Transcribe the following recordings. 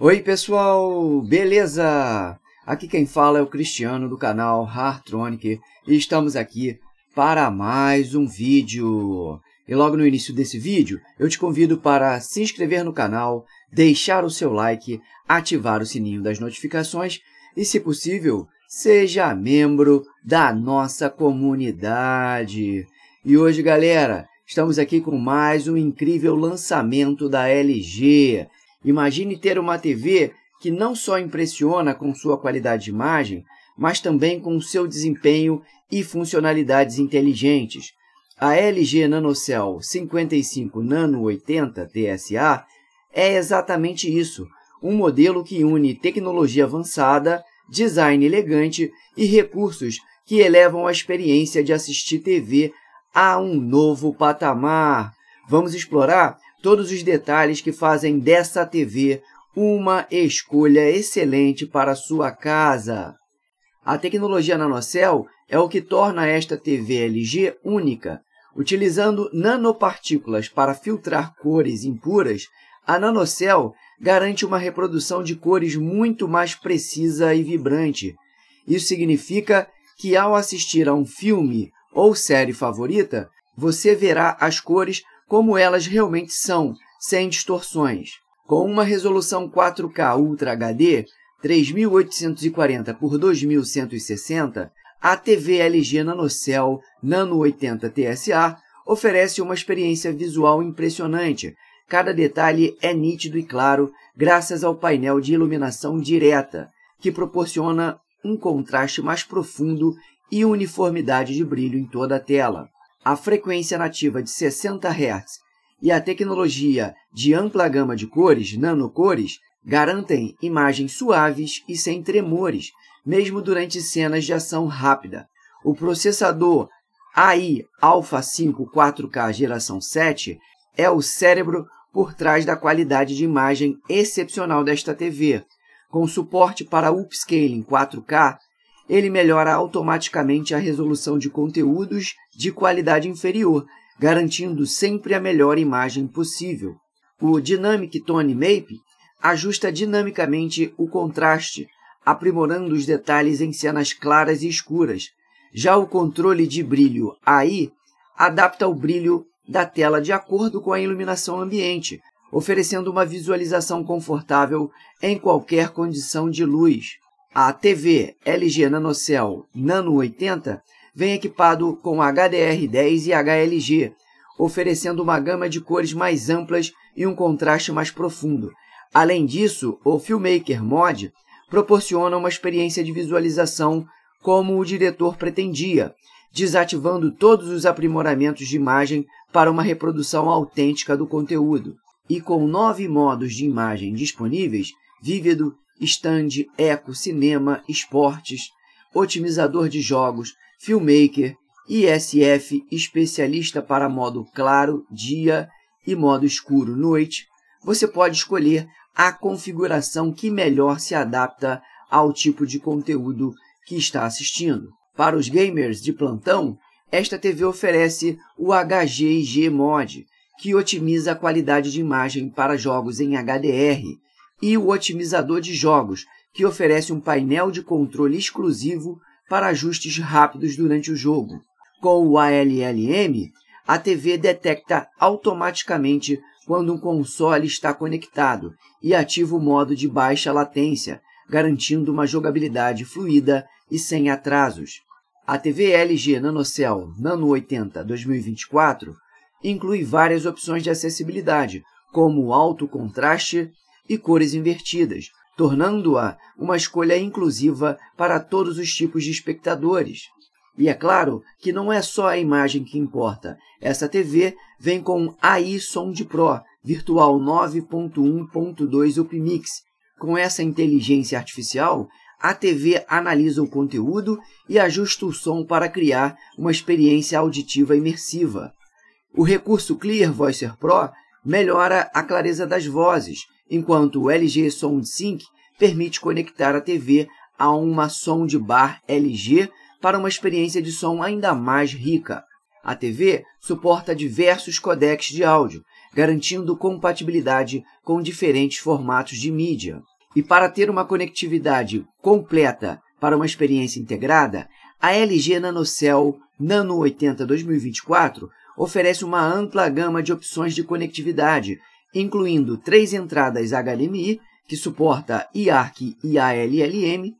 Oi pessoal, beleza? Aqui quem fala é o Cristiano do canal Hartronic e estamos aqui para mais um vídeo. E logo no início desse vídeo, eu te convido para se inscrever no canal, deixar o seu like, ativar o sininho das notificações e, se possível, seja membro da nossa comunidade. E hoje, galera, Estamos aqui com mais um incrível lançamento da LG. Imagine ter uma TV que não só impressiona com sua qualidade de imagem, mas também com seu desempenho e funcionalidades inteligentes. A LG NanoCell 55 Nano 80 TSA é exatamente isso, um modelo que une tecnologia avançada, design elegante e recursos que elevam a experiência de assistir TV a um novo patamar. Vamos explorar todos os detalhes que fazem dessa TV uma escolha excelente para sua casa. A tecnologia NanoCell é o que torna esta TV LG única. Utilizando nanopartículas para filtrar cores impuras, a NanoCell garante uma reprodução de cores muito mais precisa e vibrante. Isso significa que ao assistir a um filme ou série favorita, você verá as cores como elas realmente são, sem distorções. Com uma resolução 4K Ultra HD 3840 por 2160, a TV LG NanoCell Nano 80 TSA oferece uma experiência visual impressionante. Cada detalhe é nítido e claro graças ao painel de iluminação direta, que proporciona um contraste mais profundo e uniformidade de brilho em toda a tela. A frequência nativa de 60 Hz e a tecnologia de ampla gama de cores, nanocores, garantem imagens suaves e sem tremores, mesmo durante cenas de ação rápida. O processador AI Alpha 5 4K geração 7 é o cérebro por trás da qualidade de imagem excepcional desta TV. Com suporte para upscaling 4K, ele melhora automaticamente a resolução de conteúdos de qualidade inferior, garantindo sempre a melhor imagem possível. O Dynamic Tone Mape ajusta dinamicamente o contraste, aprimorando os detalhes em cenas claras e escuras. Já o controle de brilho AI adapta o brilho da tela de acordo com a iluminação ambiente, oferecendo uma visualização confortável em qualquer condição de luz. A TV LG NanoCell Nano 80 vem equipado com HDR10 e HLG, oferecendo uma gama de cores mais amplas e um contraste mais profundo. Além disso, o Filmmaker Mod proporciona uma experiência de visualização como o diretor pretendia, desativando todos os aprimoramentos de imagem para uma reprodução autêntica do conteúdo. E com nove modos de imagem disponíveis vívido, Stand, Eco, Cinema, Esportes, Otimizador de Jogos, Filmmaker, ISF, especialista para modo claro, dia e modo escuro, noite, você pode escolher a configuração que melhor se adapta ao tipo de conteúdo que está assistindo. Para os gamers de plantão, esta TV oferece o HGG Mod, que otimiza a qualidade de imagem para jogos em HDR e o otimizador de jogos, que oferece um painel de controle exclusivo para ajustes rápidos durante o jogo. Com o ALLM, a TV detecta automaticamente quando um console está conectado e ativa o modo de baixa latência, garantindo uma jogabilidade fluida e sem atrasos. A TV LG NanoCell Nano 80 2024 inclui várias opções de acessibilidade, como alto contraste e cores invertidas, tornando-a uma escolha inclusiva para todos os tipos de espectadores. E é claro que não é só a imagem que importa. Essa TV vem com AI Sound Pro Virtual 9.1.2 UpMix. Com essa inteligência artificial, a TV analisa o conteúdo e ajusta o som para criar uma experiência auditiva imersiva. O recurso Clear Voicer Pro melhora a clareza das vozes, enquanto o LG SoundSync permite conectar a TV a uma soundbar LG para uma experiência de som ainda mais rica. A TV suporta diversos codecs de áudio, garantindo compatibilidade com diferentes formatos de mídia. E para ter uma conectividade completa para uma experiência integrada, a LG NanoCell Nano 80 2024 oferece uma ampla gama de opções de conectividade incluindo três entradas HDMI, que suporta IARC e ALLM,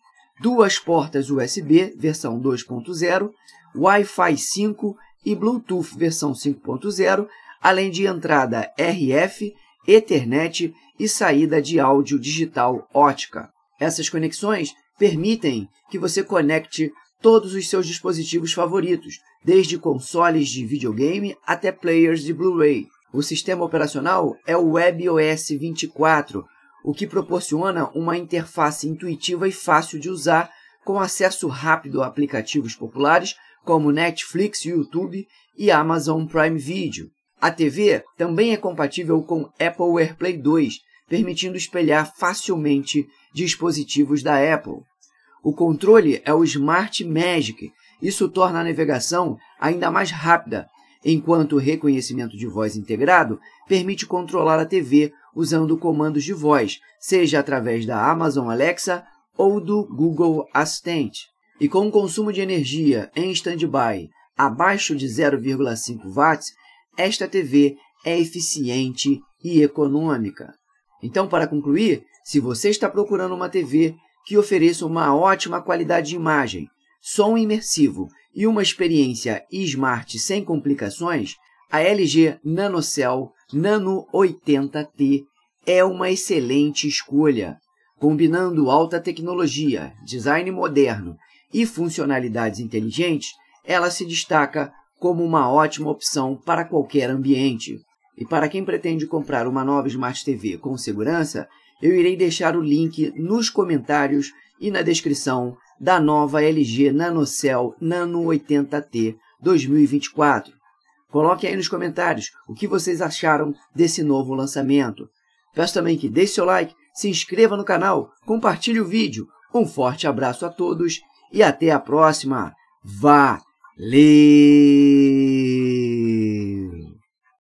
duas portas USB versão 2.0, Wi-Fi 5 e Bluetooth versão 5.0, além de entrada RF, Ethernet e saída de áudio digital ótica. Essas conexões permitem que você conecte todos os seus dispositivos favoritos, desde consoles de videogame até players de Blu-ray. O sistema operacional é o WebOS 24, o que proporciona uma interface intuitiva e fácil de usar, com acesso rápido a aplicativos populares como Netflix, YouTube e Amazon Prime Video. A TV também é compatível com Apple AirPlay 2, permitindo espelhar facilmente dispositivos da Apple. O controle é o Smart Magic. Isso torna a navegação ainda mais rápida, enquanto o reconhecimento de voz integrado permite controlar a TV usando comandos de voz, seja através da Amazon Alexa ou do Google Assistente. E com um consumo de energia em standby abaixo de 0,5 watts, esta TV é eficiente e econômica. Então, para concluir, se você está procurando uma TV que ofereça uma ótima qualidade de imagem, som imersivo e uma experiência Smart sem complicações, a LG NanoCell Nano 80T é uma excelente escolha, combinando alta tecnologia, design moderno e funcionalidades inteligentes. Ela se destaca como uma ótima opção para qualquer ambiente. E para quem pretende comprar uma nova Smart TV com segurança, eu irei deixar o link nos comentários e na descrição da nova LG NanoCell Nano 80T 2024. Coloquem aí nos comentários o que vocês acharam desse novo lançamento. Peço também que deixe seu like, se inscreva no canal, compartilhe o vídeo. Um forte abraço a todos e até a próxima. Valeu!